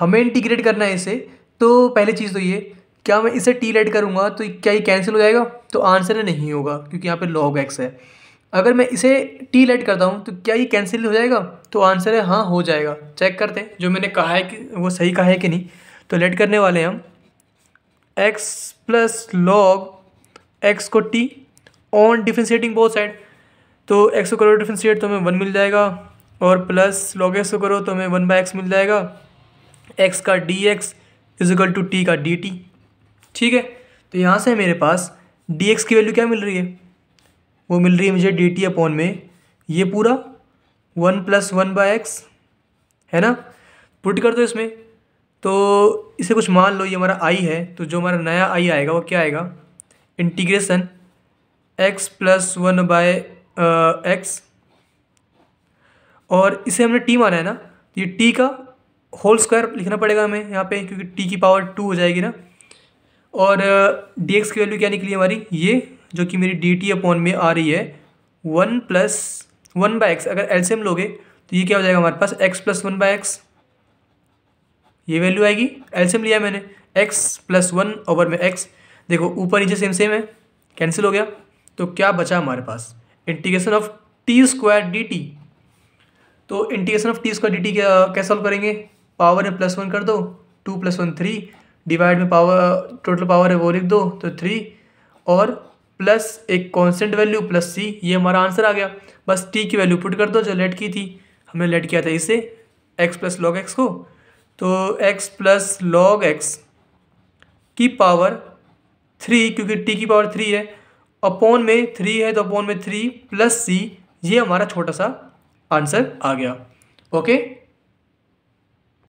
हमें इंटीग्रेट करना है इसे तो पहली चीज़ तो ये क्या मैं इसे टी लेट करूँगा तो क्या ये कैंसिल हो जाएगा तो आंसर है नहीं होगा क्योंकि यहाँ पे लॉग एक्स है अगर मैं इसे टी लेट करता हूँ तो क्या ये कैंसिल हो जाएगा तो आंसर है हाँ हो जाएगा चेक करते हैं जो मैंने कहा है कि वो सही कहा है कि नहीं तो लेट करने वाले हैं हम एक्स प्लस लॉग एक्स को t on differentiating both side तो एक्स को करो डिफ्रेंशिएट तो हमें वन मिल जाएगा और प्लस लॉग एक्स को करो तो हमें वन बाई एक्स मिल जाएगा एक्स का d x is equal to t का डी टी ठीक है तो यहाँ से मेरे पास डी एक्स की वैल्यू क्या मिल रही है वो मिल रही है मुझे डी टी अपॉन में ये पूरा one plus one by x है ना पुट कर दो इसमें तो इसे कुछ मान लो ये हमारा आई है तो जो हमारा नया आई आएगा वो क्या आएगा integration x plus one by x और इसे हमने टी माना है ना ये टी का होल स्क्वायर लिखना पड़ेगा हमें यहाँ पे क्योंकि टी की पावर टू हो जाएगी ना और डी एक्स की वैल्यू क्या निकली हमारी ये जो कि मेरी डी टी अपॉन में आ रही है one plus one by x अगर एल्शियम लोगे तो ये क्या हो जाएगा हमारे पास x plus one by x ये वैल्यू आएगी एल्शियम लिया मैंने एक्स प्लस वन ओवर में एक्स देखो ऊपर नीचे सेम सेम है कैंसिल हो गया तो क्या बचा हमारे पास integration of t square d t तो integration of t square d t क्या कैसे सॉल्व करेंगे पावर है प्लस वन कर दो two plus one three divide में पावर टोटल पावर है वो लिख दो तो थ्री और प्लस एक कांस्टेंट वैल्यू प्लस सी ये हमारा आंसर आ गया बस टी की वैल्यू पुट कर दो जो लेट की थी हमने लेट किया था इसे एक्स प्लस लॉग एक्स को तो एक्स प्लस लॉग एक्स की पावर थ्री क्योंकि टी की पावर थ्री है अपॉन में थ्री है तो अपॉन में थ्री प्लस सी ये हमारा छोटा सा आंसर आ गया ओके